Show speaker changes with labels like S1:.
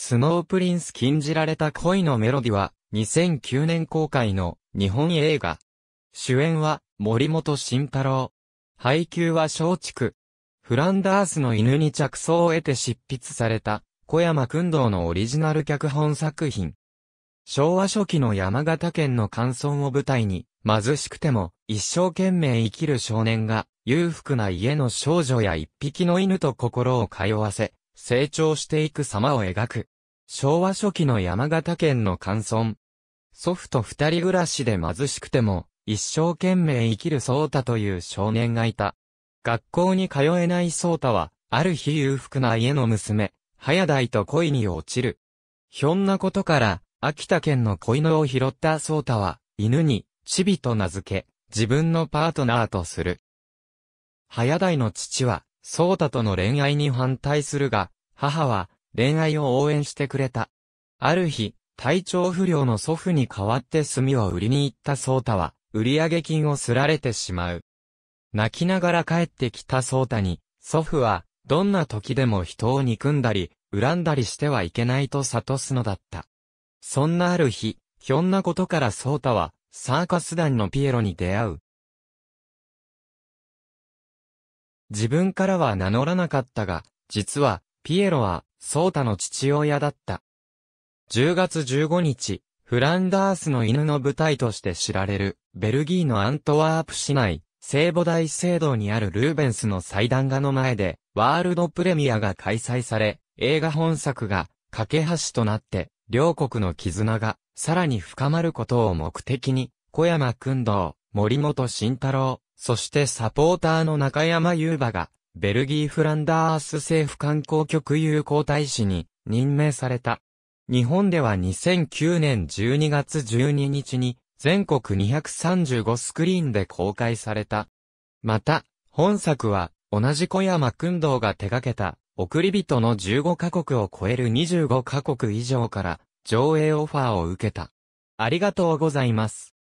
S1: スノープリンス禁じられた恋のメロディは、2009年公開の日本映画。主演は森本慎太郎。配給は松竹。フランダースの犬に着想を得て執筆された、小山君堂のオリジナル脚本作品。昭和初期の山形県の乾村を舞台に、貧しくても一生懸命生きる少年が、裕福な家の少女や一匹の犬と心を通わせ、成長していく様を描く。昭和初期の山形県の乾村。祖父と二人暮らしで貧しくても、一生懸命生きる宗太という少年がいた。学校に通えない宗太は、ある日裕福な家の娘、早代と恋に落ちる。ひょんなことから、秋田県の子犬を拾った宗太は、犬に、チビと名付け、自分のパートナーとする。早代の父は、宗太との恋愛に反対するが、母は、恋愛を応援してくれた。ある日、体調不良の祖父に代わって炭を売りに行ったソータは、売上金をすられてしまう。泣きながら帰ってきたソータに、祖父は、どんな時でも人を憎んだり、恨んだりしてはいけないと悟すのだった。そんなある日、ひょんなことからソータは、サーカス団のピエロに出会う。自分からは名乗らなかったが、実は、ピエロは、ソータの父親だった。10月15日、フランダースの犬の舞台として知られる、ベルギーのアントワープ市内、聖母大聖堂にあるルーベンスの祭壇画の前で、ワールドプレミアが開催され、映画本作が、架け橋となって、両国の絆が、さらに深まることを目的に、小山君堂、森本慎太郎、そしてサポーターの中山優馬が、ベルギー・フランダース政府観光局友好大使に任命された。日本では2009年12月12日に全国235スクリーンで公開された。また、本作は同じ小山君堂が手掛けた送り人の15カ国を超える25カ国以上から上映オファーを受けた。ありがとうございます。